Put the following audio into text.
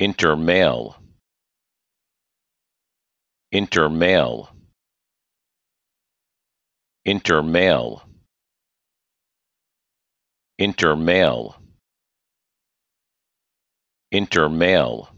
Intermail. Intermail. Intermail. Intermail. Intermail.